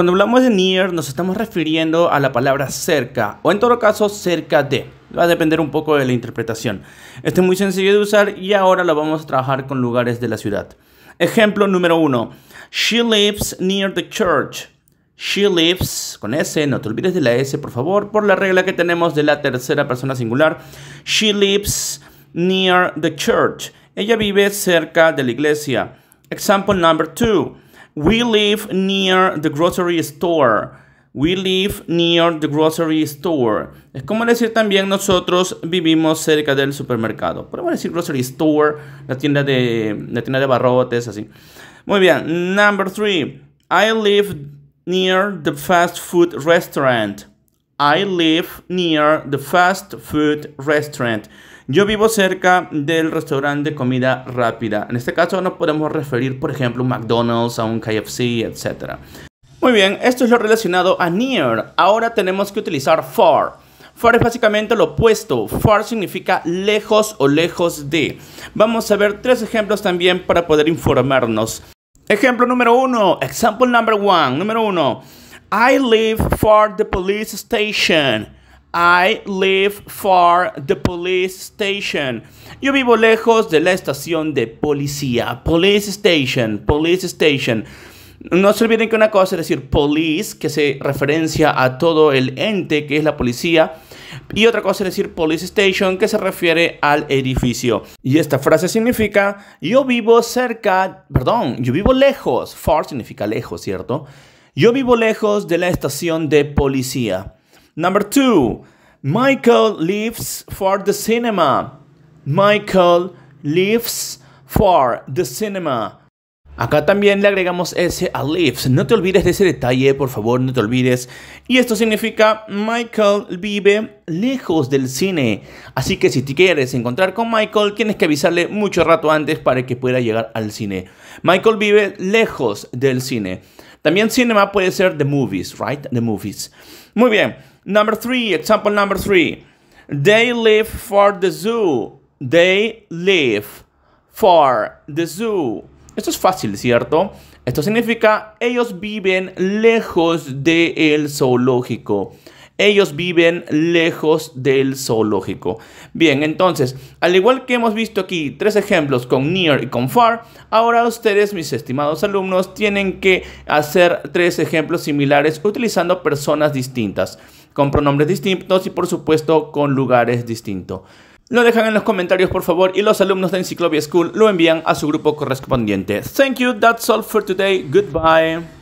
Cuando hablamos de near nos estamos refiriendo a la palabra cerca o en todo caso cerca de. Va a depender un poco de la interpretación. Este es muy sencillo de usar y ahora lo vamos a trabajar con lugares de la ciudad. Ejemplo número uno. She lives near the church. She lives, con S, no te olvides de la S por favor, por la regla que tenemos de la tercera persona singular. She lives near the church. Ella vive cerca de la iglesia. Example number two. We live near the grocery store. We live near the grocery store. Es como decir también nosotros vivimos cerca del supermercado. Podemos decir grocery store, la tienda de, la tienda de barrotes, así. Muy bien. Number three. I live near the fast food restaurant. I live near the fast food restaurant. Yo vivo cerca del restaurante de comida rápida. En este caso nos podemos referir, por ejemplo, a un McDonald's, a un KFC, etc. Muy bien, esto es lo relacionado a near. Ahora tenemos que utilizar far. Far es básicamente lo opuesto. Far significa lejos o lejos de. Vamos a ver tres ejemplos también para poder informarnos. Ejemplo número uno. Example number one. Número uno. I live for the police station. I live for the police station. Yo vivo lejos de la estación de policía. Police station, police station. No se olviden que una cosa es decir police, que se referencia a todo el ente que es la policía. Y otra cosa es decir police station, que se refiere al edificio. Y esta frase significa, yo vivo cerca, perdón, yo vivo lejos. Far significa lejos, ¿cierto? Yo vivo lejos de la estación de policía. Number 2. Michael lives for the cinema. Michael lives for the cinema. Acá también le agregamos ese a lives. No te olvides de ese detalle, por favor, no te olvides. Y esto significa Michael vive lejos del cine. Así que si te quieres encontrar con Michael, tienes que avisarle mucho rato antes para que pueda llegar al cine. Michael vive lejos del cine. También cinema puede ser the movies, right? The movies. Muy bien. Number three, example number three. They live for the zoo. They live for the zoo. Esto es fácil, ¿cierto? Esto significa ellos viven lejos del el zoológico ellos viven lejos del zoológico. Bien, entonces, al igual que hemos visto aquí tres ejemplos con near y con far, ahora ustedes, mis estimados alumnos, tienen que hacer tres ejemplos similares utilizando personas distintas, con pronombres distintos y por supuesto con lugares distintos. Lo dejan en los comentarios por favor y los alumnos de Encyclopedia School lo envían a su grupo correspondiente. Thank you, that's all for today. Goodbye.